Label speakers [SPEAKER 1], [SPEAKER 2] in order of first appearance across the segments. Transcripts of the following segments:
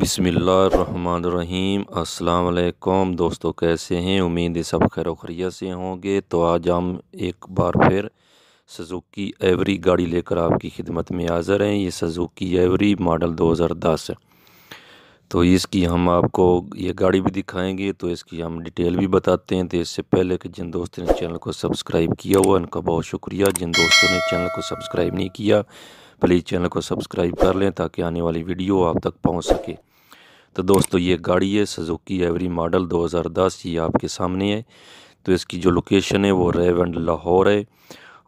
[SPEAKER 1] बिसमीम् अल्लाम दोस्तों कैसे हैं उम्मीद है सब खैर खरिया से होंगे तो आज हम एक बार फिर सजुकी एवरी गाड़ी लेकर आपकी खिदमत में हाज़र हैं ये सजुकी एवरी मॉडल 2010 तो इसकी हम आपको ये गाड़ी भी दिखाएंगे तो इसकी हम डिटेल भी बताते हैं तो इससे पहले कि जिन दोस्तों ने चैनल को सब्सक्राइब किया हुआ उनका बहुत शुक्रिया जिन दोस्तों ने चैनल को सब्सक्राइब नहीं किया प्लीज़ चैनल को सब्सक्राइब कर लें ताकि आने वाली वीडियो आप तक पहुंच सके तो दोस्तों ये गाड़ी है सजुकी एवरी मॉडल 2010 ये आपके सामने है तो इसकी जो लोकेशन है वो रेवंड लाहौर है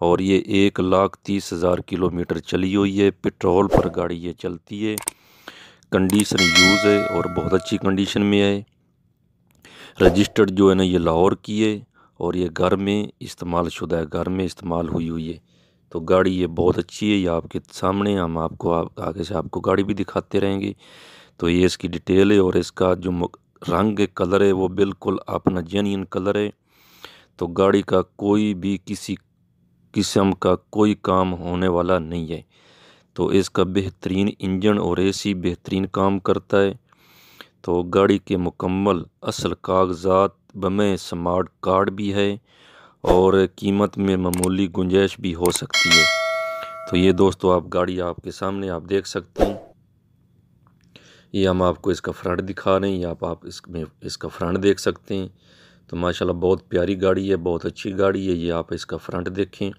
[SPEAKER 1] और ये एक लाख तीस हज़ार किलोमीटर चली हुई है पेट्रोल पर गाड़ी ये चलती है कंडीशन यूज़ है और बहुत अच्छी कंडीशन में है रजिस्टर्ड जो है ना ये लाहौर की है और ये घर में इस्तेमाल शुदा है घर में इस्तेमाल हुई हुई है तो गाड़ी ये बहुत अच्छी है ये आपके सामने हम आपको आप आगे से आपको गाड़ी भी दिखाते रहेंगे तो ये इसकी डिटेल है और इसका जो रंग है कलर है वो बिल्कुल अपना जेन्यन कलर है तो गाड़ी का कोई भी किसी किस्म का कोई काम होने वाला नहीं है तो इसका बेहतरीन इंजन और एसी बेहतरीन काम करता है तो गाड़ी के मुकम्मल असल कागजात बमें स्मार्ट कार्ड भी है और कीमत में मामूली गुंजाइश भी हो सकती है तो ये दोस्तों आप गाड़ी आपके सामने आप देख सकते हैं ये हम आपको इसका फ्रंट दिखा रहे हैं या आप, आप इसमें इसका फ्रंट देख सकते हैं तो माशाल्लाह बहुत प्यारी गाड़ी है बहुत अच्छी गाड़ी है ये आप इसका फ्रंट देखें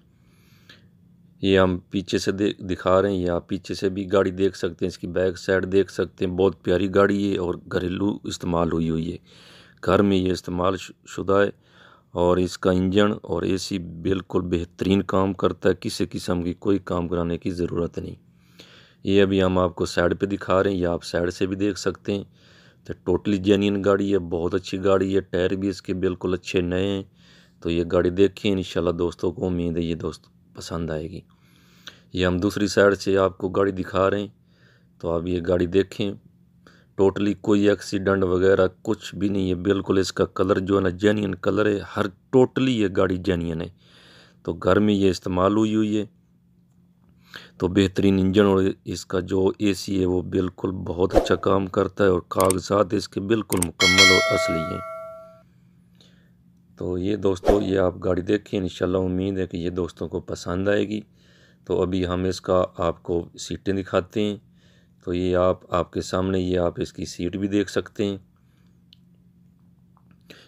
[SPEAKER 1] ये हम पीछे से दे दिखा रहे हैं या पीछे से भी गाड़ी देख सकते हैं इसकी बैक साइड देख सकते हैं बहुत प्यारी गाड़ी है और घरेलू इस्तेमाल हुई हुई है घर में ये इस्तेमाल शुदा है और इसका इंजन और एसी बिल्कुल बेहतरीन काम करता है किसी किस्म की कोई काम कराने की ज़रूरत नहीं ये अभी हम आपको साइड पे दिखा रहे हैं या आप साइड से भी देख सकते हैं तो टोटली जेन्यन गाड़ी है बहुत अच्छी गाड़ी है टायर भी इसके बिल्कुल अच्छे नए हैं तो ये गाड़ी देखें इन दोस्तों को उम्मीद है ये दोस्त पसंद आएगी ये हम दूसरी साइड से आपको गाड़ी दिखा रहे हैं तो आप ये गाड़ी देखें टोटली कोई एक्सीडेंट वगैरह कुछ भी नहीं है बिल्कुल इसका कलर जो है ना जेन्यन कलर है हर टोटली ये गाड़ी जेन्यन है तो घर में ये इस्तेमाल हुई हुई है तो बेहतरीन इंजन और इसका जो एसी है वो बिल्कुल बहुत अच्छा काम करता है और कागजात इसके बिल्कुल मुकम्मल और असली हैं तो ये दोस्तों ये आप गाड़ी देखें इन उम्मीद है कि ये दोस्तों को पसंद आएगी तो अभी हम इसका आपको सीटें दिखाते हैं तो ये आप आपके सामने ये आप इसकी सीट भी देख सकते हैं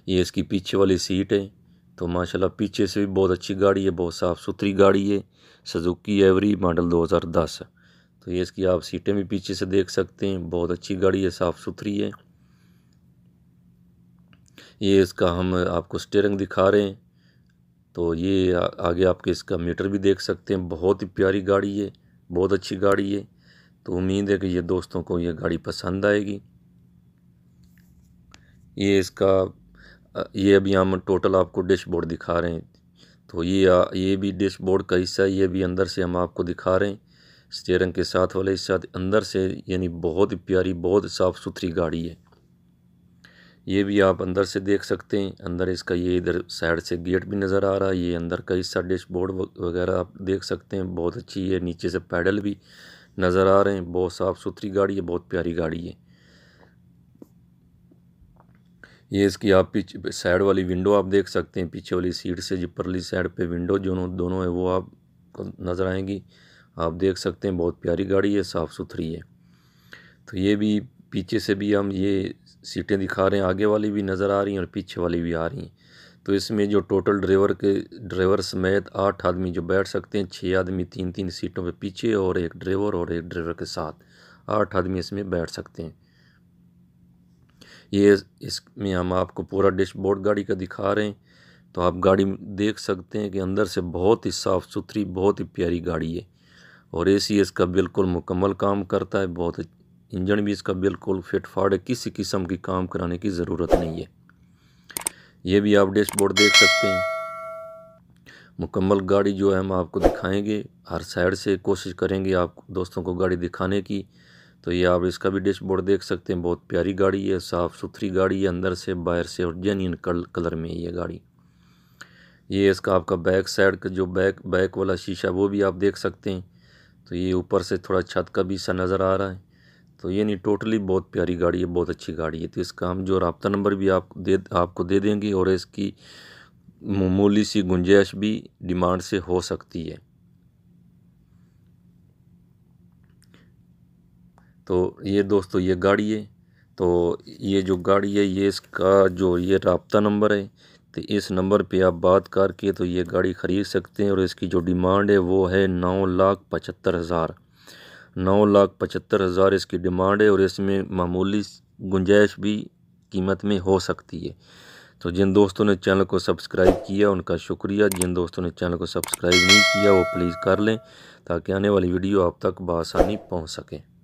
[SPEAKER 1] ये इसकी पीछे वाली सीट है तो माशाल्लाह पीछे से भी बहुत अच्छी गाड़ी है बहुत साफ़ सुथरी गाड़ी है सजुकी एवरी मॉडल 2010 तो ये इसकी आप सीटें भी पीछे से देख सकते हैं बहुत अच्छी गाड़ी है साफ़ सुथरी है ये इसका हम आपको स्टेयरिंग दिखा रहे हैं तो ये आगे आपके इसका मीटर भी देख सकते हैं बहुत ही प्यारी गाड़ी है बहुत अच्छी गाड़ी है तो उम्मीद है कि ये दोस्तों को ये गाड़ी पसंद आएगी ये इसका ये अभी हम टोटल आपको डैशबोर्ड दिखा रहे हैं तो ये आ, ये भी डैशबोर्ड का हिस्सा ये भी अंदर से हम आपको दिखा रहे हैं स्टेयरिंग के साथ वाले साथ अंदर से यानी बहुत ही प्यारी बहुत साफ़ सुथरी गाड़ी है ये भी आप अंदर से देख सकते हैं अंदर इसका ये इधर साइड से गेट भी नज़र आ रहा है ये अंदर का हिस्सा बोर्ड वगैरह आप देख सकते हैं बहुत अच्छी है नीचे से पैडल भी नज़र आ रहे हैं बहुत साफ़ सुथरी गाड़ी है बहुत प्यारी गाड़ी है ये इसकी आप पीछे साइड वाली विंडो आप देख सकते हैं पीछे वाली सीट से जो परली साइड पे विंडो जो दोनों है वो आपको नज़र आएंगी आप देख सकते हैं बहुत प्यारी गाड़ी है साफ़ सुथरी है तो ये भी पीछे से भी हम ये सीटें दिखा रहे हैं आगे वाली भी नज़र आ रही हैं और पीछे वाली भी आ रही हैं तो इसमें जो टोटल ड्राइवर के ड्राइवर समेत आठ आदमी जो बैठ सकते हैं छः आदमी तीन तीन सीटों पर पीछे और एक ड्राइवर और एक ड्राइवर के साथ आठ आदमी इसमें बैठ सकते हैं ये इसमें हम आपको पूरा डैशबोर्ड गाड़ी का दिखा रहे हैं तो आप गाड़ी देख सकते हैं कि अंदर से बहुत ही साफ़ सुथरी बहुत ही प्यारी गाड़ी है और ए सी इसका बिल्कुल मुकम्मल काम करता है बहुत इंजन भी इसका बिल्कुल फिट फाट है किसी किस्म की काम कराने की ज़रूरत नहीं है ये भी आप डैशबोर्ड देख सकते हैं मुकम्मल गाड़ी जो है हम आपको दिखाएंगे हर साइड से कोशिश करेंगे आप दोस्तों को गाड़ी दिखाने की तो ये आप इसका भी डैशबोर्ड देख सकते हैं बहुत प्यारी गाड़ी है साफ़ सुथरी गाड़ी है अंदर से बाहर से और जेन्यन कलर में ये गाड़ी ये इसका आपका बैक साइड का जो बैक बैक वाला शीशा वो भी आप देख सकते हैं तो ये ऊपर से थोड़ा छत का भी सा नज़र आ रहा है तो ये नहीं टोटली बहुत प्यारी गाड़ी है बहुत अच्छी गाड़ी है तो इसका हम जो रबता नंबर भी आप दे आपको दे देंगे और इसकी मामूली सी गुंजाइश भी डिमांड से हो सकती है तो ये दोस्तों ये गाड़ी है तो ये जो गाड़ी है ये इसका जो ये रबता नंबर है तो इस नंबर पे आप बात करके तो ये गाड़ी ख़रीद सकते हैं और इसकी जो डिमांड है वो है नौ लाख पचहत्तर हज़ार नौ लाख पचहत्तर हज़ार इसकी डिमांड है और इसमें मामूली गुंजाइश भी कीमत में हो सकती है तो जिन दोस्तों ने चैनल को सब्सक्राइब किया उनका शुक्रिया जिन दोस्तों ने चैनल को सब्सक्राइब नहीं किया वो प्लीज़ कर लें ताकि आने वाली वीडियो आप तक बसानी पहुँच सकें